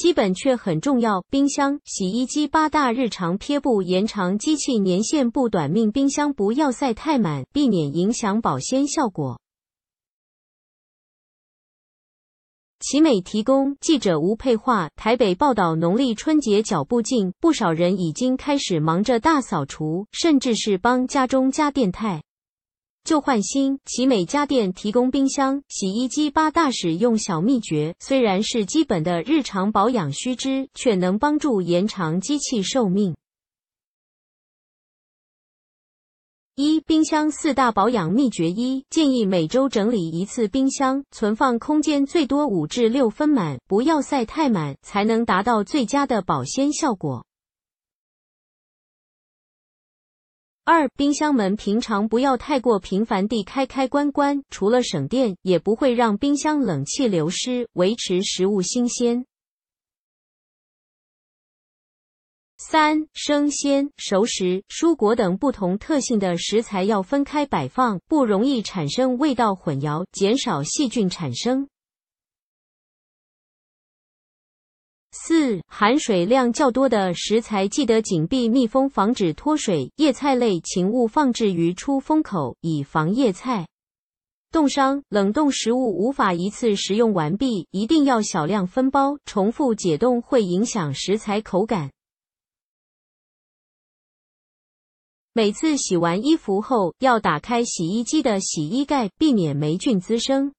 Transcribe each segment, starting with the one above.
基本却很重要。冰箱、洗衣机八大日常撇布，延长机器年限不短命。冰箱不要塞太满，避免影响保鲜效果。奇美提供记者吴佩桦台北报道：农历春节脚步近，不少人已经开始忙着大扫除，甚至是帮家中家电汰。旧换新，奇美家电提供冰箱、洗衣机八大使用小秘诀，虽然是基本的日常保养须知，却能帮助延长机器寿命。一、冰箱四大保养秘诀：一、建议每周整理一次冰箱，存放空间最多五至六分满，不要塞太满，才能达到最佳的保鲜效果。二、冰箱门平常不要太过频繁地开开关关，除了省电，也不会让冰箱冷气流失，维持食物新鲜。三、生鲜、熟食、蔬果等不同特性的食材要分开摆放，不容易产生味道混淆，减少细菌产生。四含水量较多的食材，记得紧闭密封，防止脱水。叶菜类请勿放置于出风口，以防叶菜冻伤。冷冻食物无法一次食用完毕，一定要小量分包，重复解冻会影响食材口感。每次洗完衣服后，要打开洗衣机的洗衣盖，避免霉菌滋生。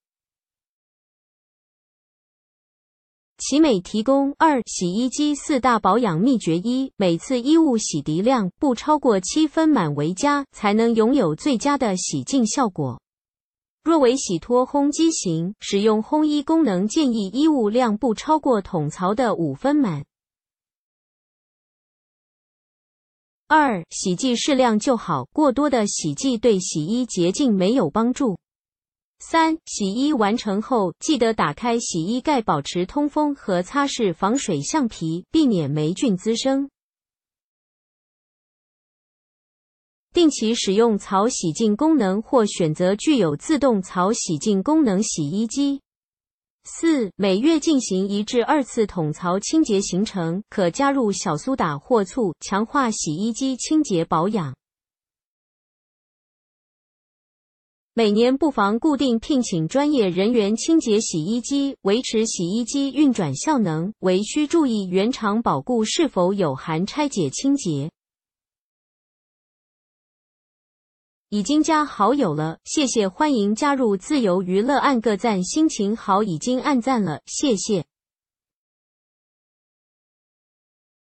集美提供二洗衣机四大保养秘诀：一、每次衣物洗涤量不超过七分满为佳，才能拥有最佳的洗净效果。若为洗脱烘机型，使用烘衣功能建议衣物量不超过桶槽的五分满。二、洗剂适量就好，过多的洗剂对洗衣洁净没有帮助。三、洗衣完成后，记得打开洗衣盖，保持通风和擦拭防水橡皮，避免霉菌滋生。定期使用槽洗净功能，或选择具有自动槽洗净功能洗衣机。四、每月进行一至二次桶槽清洁行程，可加入小苏打或醋，强化洗衣机清洁保养。每年不妨固定聘请专业人员清洁洗衣机，维持洗衣机运转效能。为需注意原厂保固是否有含拆解清洁。已经加好友了，谢谢，欢迎加入自由娱乐，按个赞。心情好，已经按赞了，谢谢。